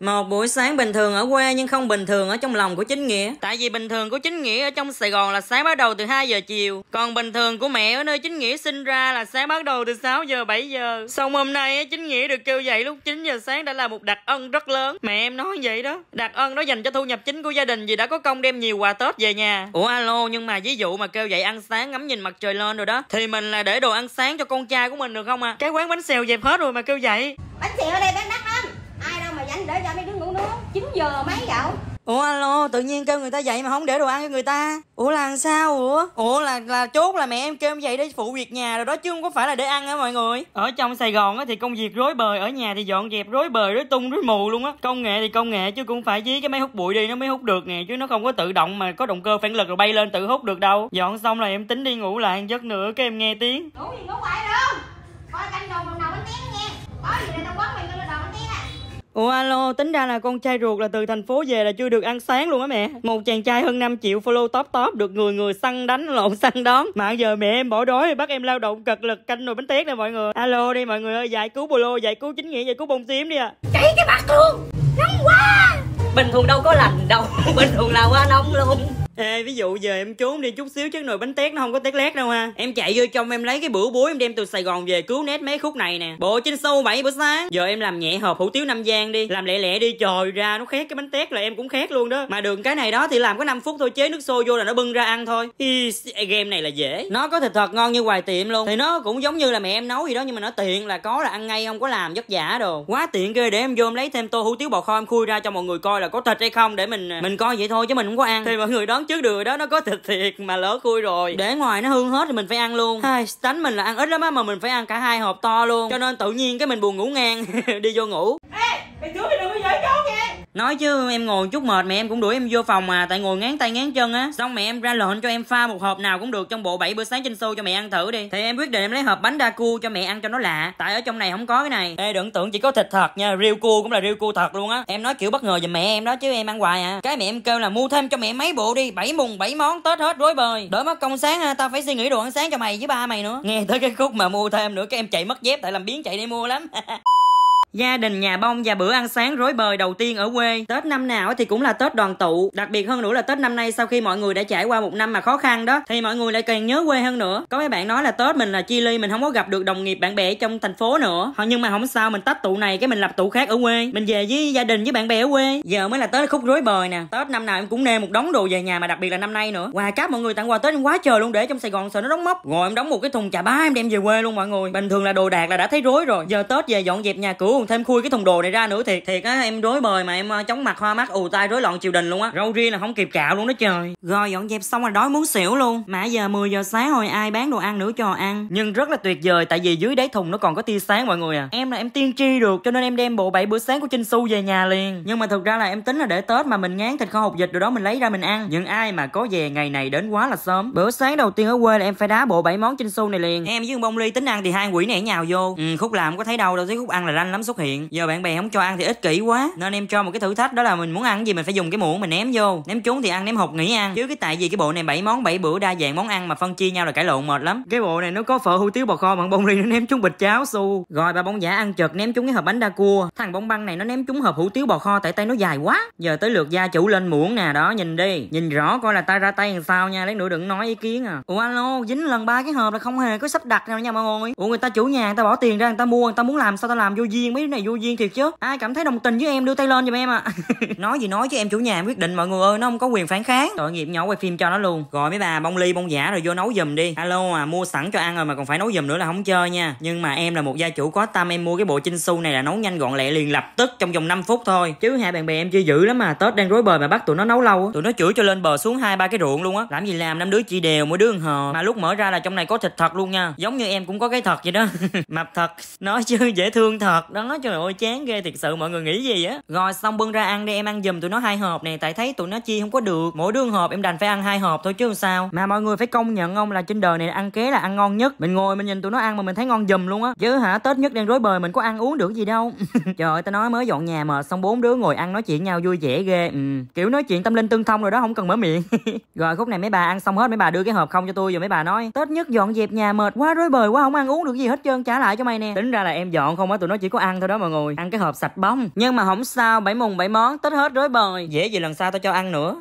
Một buổi sáng bình thường ở quê nhưng không bình thường ở trong lòng của chính nghĩa. Tại vì bình thường của chính nghĩa ở trong Sài Gòn là sáng bắt đầu từ 2 giờ chiều. Còn bình thường của mẹ ở nơi chính nghĩa sinh ra là sáng bắt đầu từ 6 giờ 7 giờ. Xong hôm nay chính nghĩa được kêu dậy lúc 9 giờ sáng đã là một đặc ân rất lớn. Mẹ em nói vậy đó. Đặc ân đó dành cho thu nhập chính của gia đình vì đã có công đem nhiều quà Tết về nhà. Ủa alo nhưng mà ví dụ mà kêu dậy ăn sáng ngắm nhìn mặt trời lên rồi đó thì mình là để đồ ăn sáng cho con trai của mình được không à? Cái quán bánh xèo dẹp hết rồi mà kêu dậy. Bánh xèo ở đây bán dặn để cho mấy đứa ngủ nướng 9 giờ mấy vậy Ủa alo, tự nhiên kêu người ta dậy mà không để đồ ăn cho người ta. Ủa là sao ủa? Ủa là là chốt là mẹ em kêu em dậy để phụ việc nhà rồi đó chứ không có phải là để ăn á mọi người. Ở trong Sài Gòn á thì công việc rối bời, ở nhà thì dọn dẹp rối bời, rối tung rối mù luôn á. Công nghệ thì công nghệ chứ cũng phải dí cái máy hút bụi đi nó mới hút được nè chứ nó không có tự động mà có động cơ phản lực rồi bay lên tự hút được đâu. Dọn xong là em tính đi ngủ lại giấc nữa cái em nghe tiếng. Ngủ gì ngủ hoài đâu. Coi canh đồng Ủa alo, tính ra là con trai ruột là từ thành phố về là chưa được ăn sáng luôn á mẹ. Một chàng trai hơn 5 triệu follow top top được người người săn đánh lộn săn đón. Mà giờ mẹ em bỏ đói bắt em lao động cực lực canh nồi bánh tét nè mọi người. Alo đi mọi người ơi, giải cứu bolo, giải cứu chính nghĩa, giải cứu bông tím đi ạ. À. Cháy cái bạc luôn. Nóng quá. Bình thường đâu có lành đâu, bình thường là quá nóng luôn. Ê, ví dụ giờ em trốn đi chút xíu chắc nồi bánh tét nó không có tét lét đâu ha. Em chạy vô trong em lấy cái bữa bối em đem từ Sài Gòn về cứu nét mấy khúc này nè. Bộ trên sâu 7 bữa sáng. Giờ em làm nhẹ hộp hủ tiếu Nam Giang đi, làm lẹ lẹ đi trời ra nó khét cái bánh tét là em cũng khét luôn đó. Mà đường cái này đó thì làm có 5 phút thôi chế nước sôi vô là nó bưng ra ăn thôi. Ý, game này là dễ. Nó có thịt thật ngon như hoài tiệm luôn. Thì nó cũng giống như là mẹ em nấu gì đó nhưng mà nó tiện là có là ăn ngay không có làm vất giả đồ. Quá tiện ghê để em vô em lấy thêm tô hủ tiếu bò kho em khui ra cho mọi người coi là có thịt hay không để mình à, mình coi vậy thôi chứ mình không có ăn. Thì mọi người đón chứ đùi đó nó có thịt thiệt mà lỡ khui rồi để ngoài nó hương hết thì mình phải ăn luôn hai tánh mình là ăn ít lắm á mà mình phải ăn cả hai hộp to luôn cho nên tự nhiên cái mình buồn ngủ ngang đi vô ngủ ê mày nói chứ em ngồi chút mệt mẹ em cũng đuổi em vô phòng mà tại ngồi ngán tay ngán chân á xong mẹ em ra lệnh cho em pha một hộp nào cũng được trong bộ bảy bữa sáng trên xô cho mẹ ăn thử đi thì em quyết định em lấy hộp bánh đa cu cho mẹ ăn cho nó lạ tại ở trong này không có cái này ê đừng tưởng chỉ có thịt thật nha riêu cu cũng là riêu cu thật luôn á em nói kiểu bất ngờ giùm mẹ em đó chứ em ăn hoài à cái mẹ em kêu là mua thêm cho mẹ mấy bộ đi bảy mùng bảy món tết hết rối bời đỡ mất công sáng ha tao phải suy nghĩ đồ ăn sáng cho mày với ba mày nữa nghe tới cái khúc mà mua thêm nữa cái em chạy mất dép tại làm biến chạy đi mua lắm Gia đình nhà bông và bữa ăn sáng rối bời đầu tiên ở quê. Tết năm nào thì cũng là Tết đoàn tụ. Đặc biệt hơn nữa là Tết năm nay sau khi mọi người đã trải qua một năm mà khó khăn đó thì mọi người lại càng nhớ quê hơn nữa. Có mấy bạn nói là Tết mình là chi ly mình không có gặp được đồng nghiệp bạn bè trong thành phố nữa. Họ nhưng mà không sao mình tách tụ này cái mình lập tụ khác ở quê. Mình về với gia đình với bạn bè ở quê. Giờ mới là Tết khúc rối bời nè. Tết năm nào em cũng nêm một đống đồ về nhà mà đặc biệt là năm nay nữa. Quà cáp mọi người tặng quà Tết em quá trời luôn để trong Sài Gòn sợ nó đóng mốc Rồi em đóng một cái thùng trà bá em đem về quê luôn mọi người. Bình thường là đồ đạc là đã thấy rối rồi. Giờ Tết về dọn dẹp nhà cửa còn thêm khui cái thùng đồ này ra nữa thiệt thiệt á em rối bời mà em ờ, chóng mặt hoa mắt ù tai rối loạn triều đình luôn á rau ria là không kịp cạo luôn đó trời rồi dọn dẹp xong rồi đói muốn xỉu luôn mà giờ 10 giờ sáng hồi ai bán đồ ăn nữa cho ăn nhưng rất là tuyệt vời tại vì dưới đáy thùng nó còn có tia sáng mọi người à em là em tiên tri được cho nên em đem bộ bảy bữa sáng của chinh su về nhà liền nhưng mà thực ra là em tính là để tết mà mình ngán thịt kho hột vịt rồi đó mình lấy ra mình ăn nhưng ai mà có về ngày này đến quá là sớm bữa sáng đầu tiên ở quê là em phải đá bộ bảy món chinh su này liền em với bông ly tính ăn thì hai quỷ này nhào vô ừ, khúc làm có thấy đâu đâu thấy khúc ăn là lanh lắm xuất hiện giờ bạn bè không cho ăn thì ích kỷ quá nên em cho một cái thử thách đó là mình muốn ăn gì mình phải dùng cái muỗng mình ném vô ném trúng thì ăn ném hột nghỉ ăn chứ cái tại vì cái bộ này bảy món bảy bữa đa dạng món ăn mà phân chia nhau là cãi lộn mệt lắm cái bộ này nó có phở hủ tiếu bò kho bằng bông ri nó ném trúng bịch cháo su rồi bà bóng giả ăn chợt ném trúng cái hộp bánh đa cua thằng bóng băng này nó ném trúng hộp hủ tiếu bò kho tại tay nó dài quá giờ tới lượt gia chủ lên muỗng nè đó nhìn đi nhìn rõ coi là ta ra tay làm sao nha lấy nữa đừng nói ý kiến à ủa alo dính lần ba cái hộp là không hề có sắp đặt nào nha mọi người ủa người ta chủ nhà người ta bỏ tiền ra người ta mua người ta muốn làm sao ta làm vô duyên mấy đứa này vô duyên thiệt chứ ai cảm thấy đồng tình với em đưa tay lên giùm em ạ à. nói gì nói chứ em chủ nhà quyết định mọi người ơi nó không có quyền phản kháng tội nghiệp nhỏ quay phim cho nó luôn rồi mấy bà bông ly bông giả rồi vô nấu giùm đi alo à mua sẵn cho ăn rồi mà còn phải nấu giùm nữa là không chơi nha nhưng mà em là một gia chủ có tâm em mua cái bộ chinh su này là nấu nhanh gọn lẹ liền lập tức trong vòng 5 phút thôi chứ hai bạn bè em chưa dữ lắm mà tết đang rối bời mà bắt tụi nó nấu lâu á tụi nó chửi cho lên bờ xuống hai ba cái ruộng luôn á làm gì làm năm đứa chỉ đều mỗi đứa hờ mà lúc mở ra là trong này có thịt thật luôn nha giống như em cũng có cái thật vậy đó mập thật nói chứ dễ thương thật đó trắng á trời ơi chán ghê thiệt sự mọi người nghĩ gì á rồi xong bưng ra ăn đi em ăn giùm tụi nó hai hộp này tại thấy tụi nó chia không có được mỗi đương hộp em đành phải ăn hai hộp thôi chứ sao mà mọi người phải công nhận không là trên đời này ăn kế là ăn ngon nhất mình ngồi mình nhìn tụi nó ăn mà mình thấy ngon giùm luôn á chứ hả tết nhất đang rối bời mình có ăn uống được gì đâu trời ơi tao nói mới dọn nhà mà xong bốn đứa ngồi ăn nói chuyện nhau vui vẻ ghê ừ kiểu nói chuyện tâm linh tương thông rồi đó không cần mở miệng rồi khúc này mấy bà ăn xong hết mấy bà đưa cái hộp không cho tôi rồi mấy bà nói tết nhất dọn dẹp nhà mệt quá rối bời quá không ăn uống được gì hết trơn trả lại cho mày nè tính ra là em dọn không á tụi nó chỉ có ăn thôi đó mọi người ăn cái hộp sạch bông nhưng mà không sao bảy mùng bảy món tết hết rối bời dễ gì lần sau tao cho ăn nữa